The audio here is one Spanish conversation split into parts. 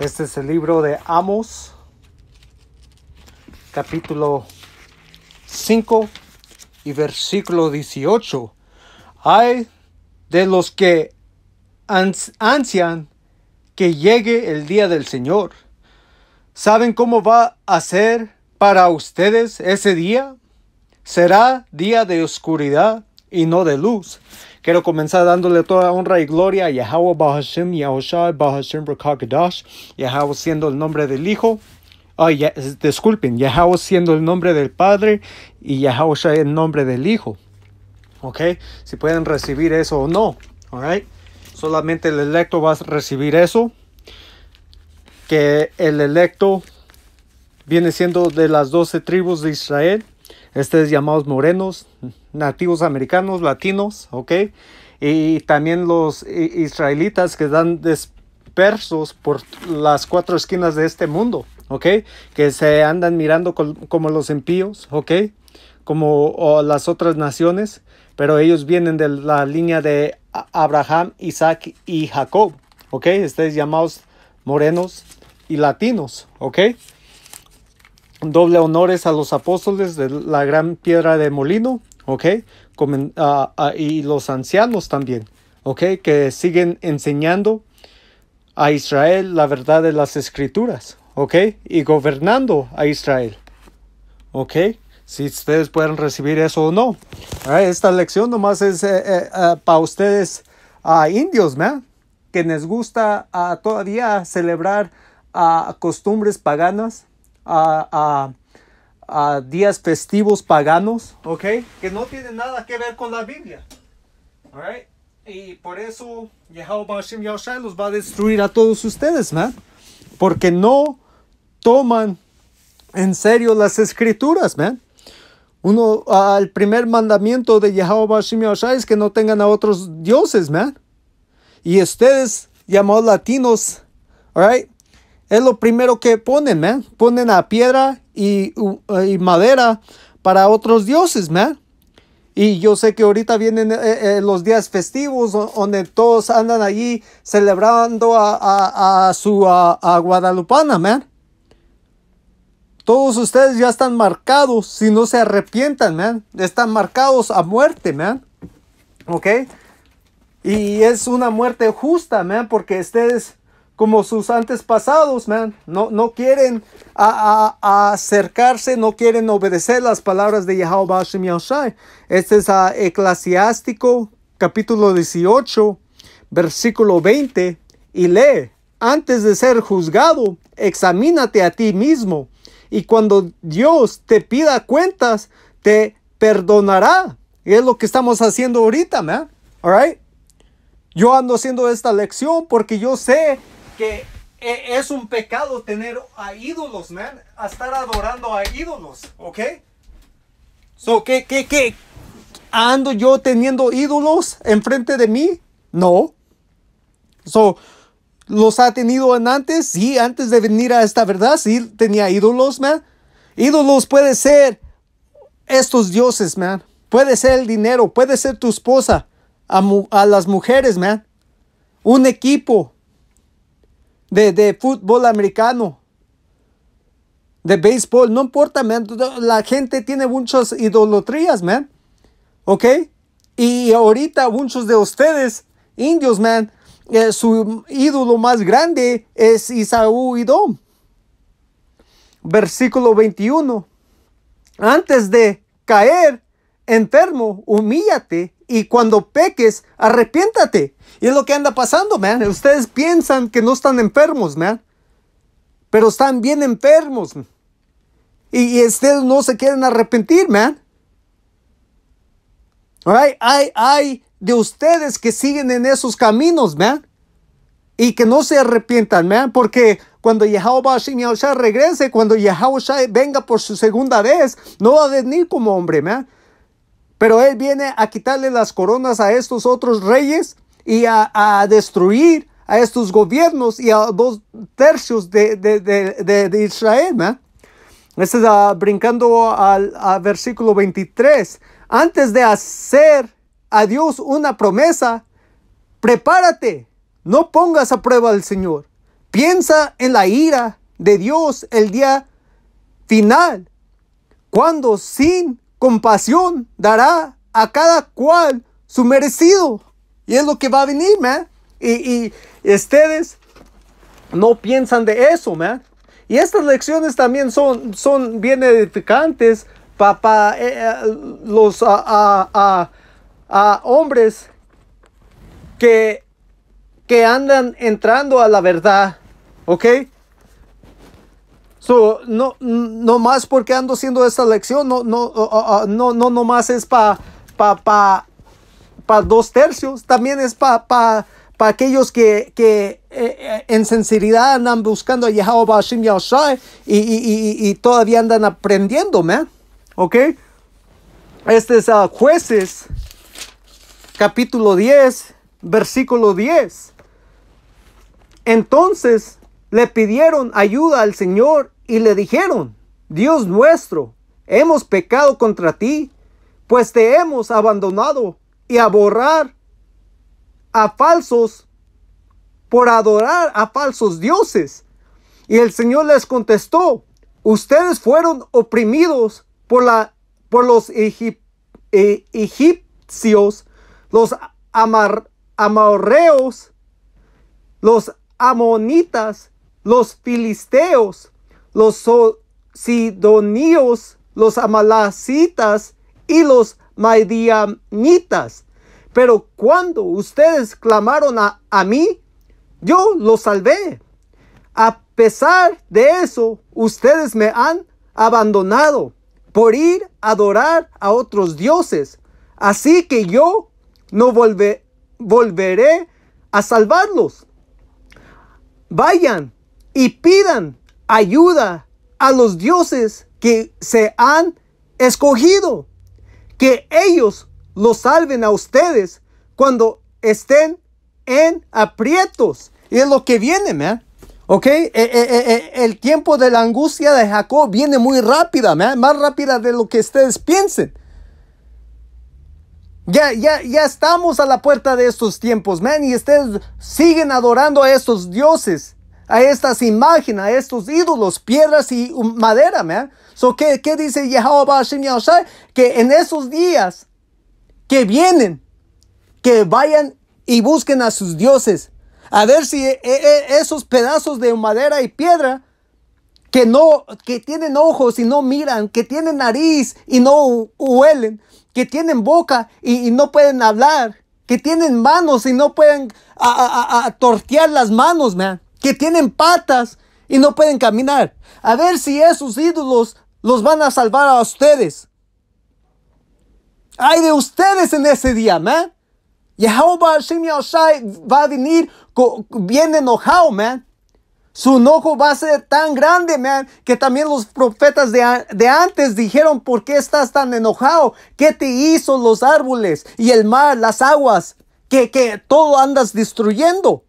Este es el libro de Amos, capítulo 5 y versículo 18. Hay de los que ansian que llegue el día del Señor. ¿Saben cómo va a ser para ustedes ese día? Será día de oscuridad y no de luz. Quiero comenzar dándole toda honra y gloria a Yahweh Bahashem, Yahushua Bahashem Rakakadash, Yahweh siendo el nombre del Hijo. disculpen, Yahweh siendo el nombre del Padre y Yahweh el nombre del Hijo. ¿Ok? Si pueden recibir eso o no. Alright? Solamente el electo va a recibir eso. Que el electo viene siendo de las doce tribus de Israel estos llamados morenos, nativos americanos, latinos, ¿ok? Y también los israelitas que están dispersos por las cuatro esquinas de este mundo, ¿ok? Que se andan mirando como los impíos, ¿ok? Como las otras naciones, pero ellos vienen de la línea de Abraham, Isaac y Jacob, ¿ok? Estos llamados morenos y latinos, ¿ok? doble honores a los apóstoles de la gran piedra de molino, ¿ok? Ah, ah, y los ancianos también, ¿ok? Que siguen enseñando a Israel la verdad de las escrituras, ¿ok? Y gobernando a Israel, ¿ok? Si ustedes pueden recibir eso o no. Ah, esta lección nomás es eh, eh, para ustedes a indios, me que les gusta todavía celebrar costumbres paganas a, días festivos paganos, ¿ok? Que no tienen nada que ver con la Biblia, ¿alright? Y por eso Jehová Hashem los va a destruir a todos ustedes, man. Porque no toman en serio las escrituras, man. Uno, al primer mandamiento de Jehová Hashem es que no tengan a otros dioses, man. Y ustedes, llamados latinos, all es lo primero que ponen, man. Ponen a piedra y, madera para otros dioses, man. Y yo sé que ahorita vienen eh, eh, eh, los días festivos donde todos andan allí celebrando a, su a, a, Guadalupana, man. Todos ustedes ya están marcados, si no se arrepientan, man. Están marcados a muerte, man. ¿Ok? Y es una muerte justa, man, porque ustedes como sus antepasados, man. No, no quieren acercarse, no quieren obedecer las palabras de Yahweh Este es a Eclesiástico, capítulo 18, versículo 20, y lee, antes de ser juzgado, examínate a ti mismo, y cuando Dios te pida cuentas, te perdonará. Y es lo que estamos haciendo ahorita, man. All right? Yo ando haciendo esta lección porque yo sé que e, es un pecado tener a ídolos, man. A estar adorando a ídolos, ¿ok? So, ¿qué, qué, qué? ¿Ando yo teniendo ídolos enfrente de mí? No. So, ¿Los ha tenido antes? Sí, antes de venir a esta verdad, sí tenía ídolos, man. Ídolos puede ser estos dioses, man. Puede ser el dinero, puede ser tu esposa, a, a las mujeres, man. Un equipo, de, fútbol americano, de béisbol, no importa, man. La gente tiene muchas idolatrías, man. ¿Ok? Y ahorita muchos de ustedes, indios, man, eh, su ídolo más grande es Isaú Dom. Versículo 21. Antes de caer enfermo, humíllate y cuando peques, arrepiéntate. Y es lo que anda pasando, man. Ustedes piensan que no están enfermos, man. Pero están bien enfermos. Y, ustedes no se quieren arrepentir, man. Right? Hay, de ustedes que siguen en esos caminos, man. Y que no se arrepientan, man. Porque cuando Yahweh Shai regrese, cuando Yahweh venga por su segunda vez, no va a venir como hombre, man pero él viene a quitarle las coronas a estos otros reyes y a, destruir a estos gobiernos y a dos tercios de, de, de, Israel. ¿no? Este es brincando al, versículo 23. Antes de hacer a Dios una promesa, prepárate, no pongas a prueba al Señor. Piensa en la ira de Dios el día final, cuando sin compasión dará a cada cual su merecido. Y es lo que va a venir, ¿me? Y, ustedes no piensan de eso, ¿me? Y estas lecciones también son, son bien edificantes para eh, eh, los a, hombres que, que andan entrando a la verdad. ¿Ok? no, no más porque ando haciendo esta lección, no, no, no, no, más es para pa, pa, dos tercios, también es para pa, aquellos que, eh, eh, en sinceridad andan buscando a Yahweh Hashim y, todavía andan aprendiendo, me ¿Ok? Este es a ah, Jueces, capítulo 10, versículo 10. Entonces, le pidieron ayuda al Señor y le dijeron, Dios nuestro, hemos pecado contra ti, pues te hemos abandonado y a borrar a falsos por adorar a falsos dioses. Y el Señor les contestó, ustedes fueron oprimidos por, la, por los e, egipcios, los amar, amorreos, los amonitas los filisteos, los sidonios, los amalacitas y los maidianitas. Pero cuando ustedes clamaron a, mí, yo los salvé. A pesar de eso, ustedes me han abandonado por ir a adorar a otros dioses. Así que yo no volveré a salvarlos. Vayan y pidan ayuda a los dioses que se han escogido. Que ellos los salven a ustedes cuando estén en aprietos. Y es lo que viene, me ¿Ok? Eh, eh, eh, el tiempo de la angustia de Jacob viene muy rápida, Más rápida de lo que ustedes piensen. Ya, ya, ya estamos a la puerta de estos tiempos, man. Y ustedes siguen adorando a estos dioses a estas imágenes, a estos ídolos, piedras y madera. ¿me? So, ¿qué, ¿Qué dice Jehová Que en esos días que vienen, que vayan y busquen a sus dioses. A ver si eh, eh, eh, esos pedazos de madera y piedra que no, que tienen ojos y no miran, que tienen nariz y no huelen, que tienen boca y, no pueden hablar, que tienen manos y no pueden a, a, a, tortear las manos, man que tienen patas y no pueden caminar. A ver si esos ídolos los van a salvar a ustedes. Hay de ustedes en ese día, man. Jehová va a venir bien enojado, man. Su enojo va a ser tan grande, man, que también los profetas de, antes dijeron, ¿por qué estás tan enojado? ¿Qué te hizo los árboles y el mar, las aguas? Que, que todo andas destruyendo.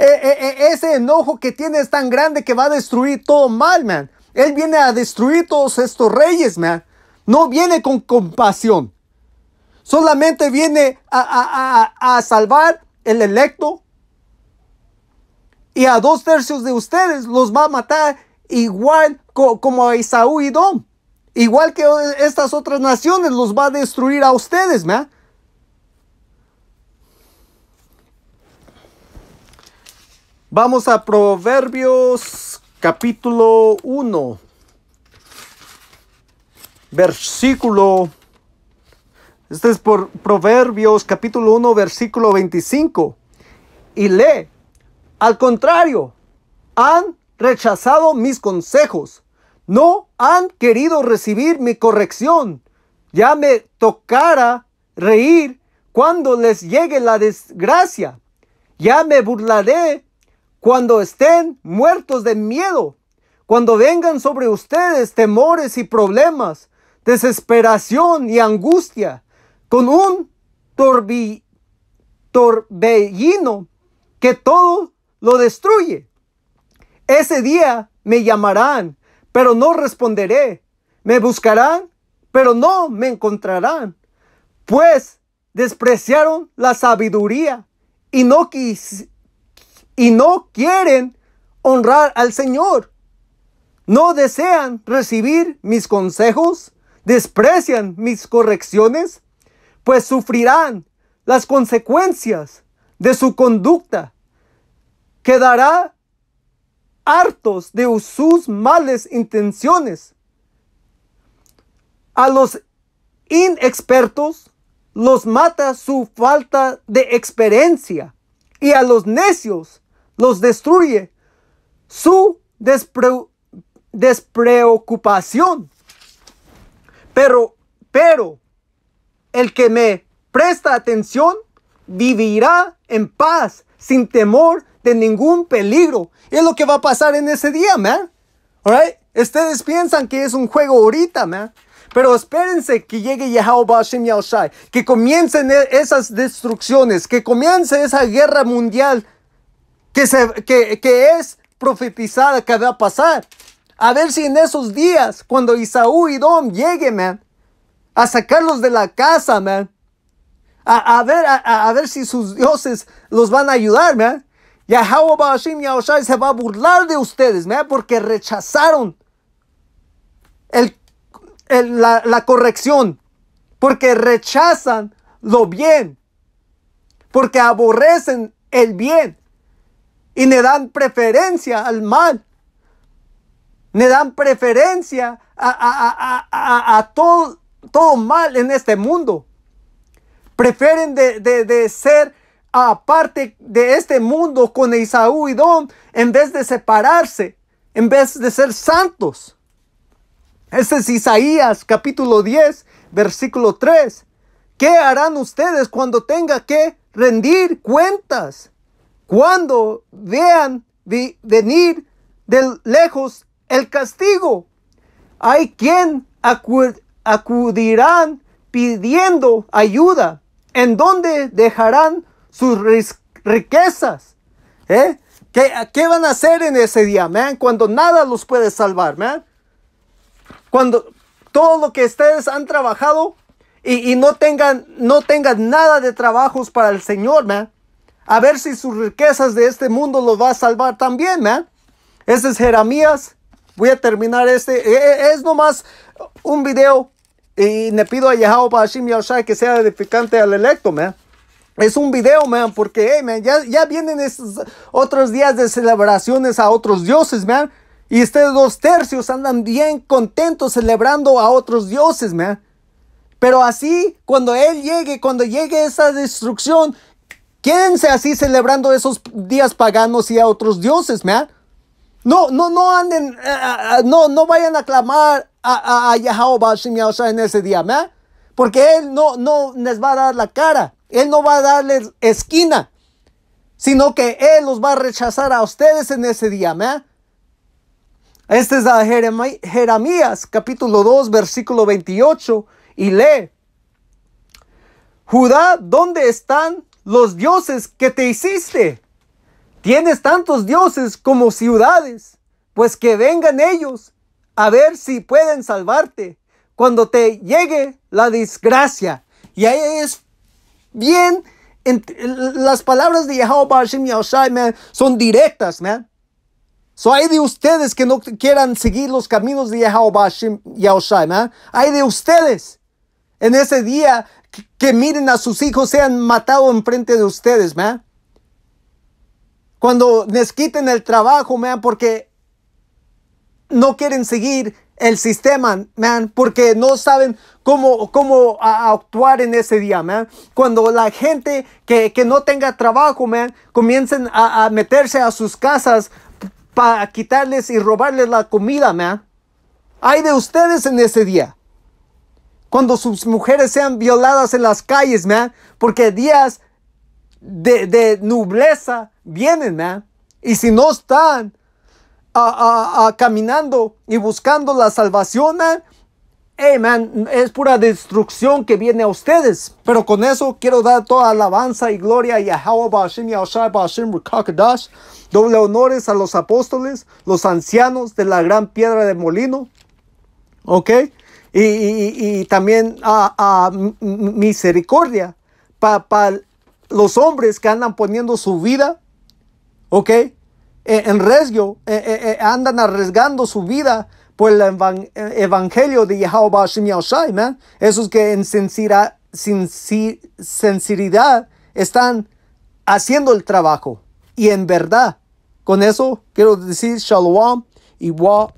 Eh, eh, eh, ese enojo que tiene es tan grande que va a destruir todo mal, man. Él viene a destruir todos estos reyes, man. No viene con compasión. Solamente viene a, salvar el electo. Y a dos tercios de ustedes los va a matar igual como a Isaú y Dom. Igual que estas otras naciones los va a destruir a ustedes, man. Vamos a Proverbios capítulo 1, versículo. Este es por Proverbios capítulo 1, versículo 25. Y lee, al contrario, han rechazado mis consejos, no han querido recibir mi corrección. Ya me tocará reír cuando les llegue la desgracia. Ya me burlaré cuando estén muertos de miedo, cuando vengan sobre ustedes temores y problemas, desesperación y angustia, con un torbellino que todo lo destruye. Ese día me llamarán, pero no responderé. Me buscarán, pero no me encontrarán. Pues despreciaron la sabiduría y no, quisieron y no quieren honrar al Señor. No desean recibir mis consejos, desprecian mis correcciones, pues sufrirán las consecuencias de su conducta. Quedará hartos de sus malas intenciones. A los inexpertos los mata su falta de experiencia y a los necios los destruye. Su despreocupación. Pero, pero, el que me presta atención vivirá en paz, sin temor de ningún peligro. es lo que va a pasar en ese día, man. Alright? Ustedes piensan que es un juego ahorita, man. Pero espérense que llegue Yahweh que comiencen e-, esas destrucciones, que comience esa guerra mundial que, es profetizada que va a pasar. A ver si en esos días, cuando Isaú y Dom lleguen, a sacarlos de la casa, man, a, ver, a, ver si sus dioses los van a ayudar, man. Yahweh se va a burlar de ustedes, man, porque rechazaron la, la corrección, porque rechazan lo bien, porque aborrecen el bien y le dan preferencia al mal. Le dan preferencia a, todo, todo, mal en este mundo. Prefieren de, ser aparte de este mundo con Isaú y Don en vez de separarse, en vez de ser santos. Este es Isaías capítulo 10, versículo 3. ¿Qué harán ustedes cuando tenga que rendir cuentas? cuando vean venir de lejos el castigo. Hay quien acudirán pidiendo ayuda, en dónde dejarán sus riquezas. ¿Eh? ¿Qué, van a hacer en ese día, Cuando nada los puede salvar, Cuando todo lo que ustedes han trabajado y, no, tengan, no tengan nada de trabajos para el Señor, man a ver si sus riquezas de este mundo lo va a salvar también, man. ¿eh? Ese es Jeremías. Voy a terminar este. E, e, es nomás un video y le pido a Yahweh Bashim que sea edificante al electo, man. Es un video, man, porque, ya, vienen esos otros días de celebraciones a otros dioses, man. Y ustedes dos tercios andan bien contentos celebrando a otros dioses, man. Pero así, cuando Él llegue, cuando llegue esa destrucción, Quédense así celebrando esos días paganos y a otros dioses, me No, no, no anden, eh, eh, eh, no, no vayan a clamar a, a, a en ese día, ¿me? Porque Él no, no les va a dar la cara. Él no va a darles esquina. Sino que Él los va a rechazar a ustedes en ese día, me Este es a Jeremías, capítulo 2, versículo 28. Y lee. Judá, ¿dónde están los dioses que te hiciste. Tienes tantos dioses como ciudades, pues que vengan ellos a ver si pueden salvarte cuando te llegue la desgracia. Y ahí es bien, en, las palabras de Jehová son directas, man. So hay de ustedes que no quieran seguir los caminos de Jehová y Hay de ustedes. En ese día que miren a sus hijos sean matados enfrente de ustedes, ¿me? Cuando les quiten el trabajo, man, porque no quieren seguir el sistema, man, porque no saben cómo, cómo actuar en ese día, man. Cuando la gente que, no tenga trabajo, man, comiencen a, a meterse a sus casas para quitarles y robarles la comida, man. Hay de ustedes en ese día cuando sus mujeres sean violadas en las calles, man, porque días de, de nobleza vienen, man. Y si no están a, a, a caminando y buscando la salvación, man, hey, man, es pura destrucción que viene a ustedes. Pero con eso quiero dar toda alabanza y gloria a Yahweh Bashim y Bashim Rukakadash. Doble honores a los apóstoles, los ancianos de la gran piedra de molino. ¿Ok? y, también a, misericordia para los hombres que andan poniendo su vida, ¿ok? E, en, riesgo, e, e, andan arriesgando su vida por el evangelio de Jehová Hashem man. Esos que en sinceridad, sinceridad están haciendo el trabajo. Y en verdad, con eso quiero decir shalom y wa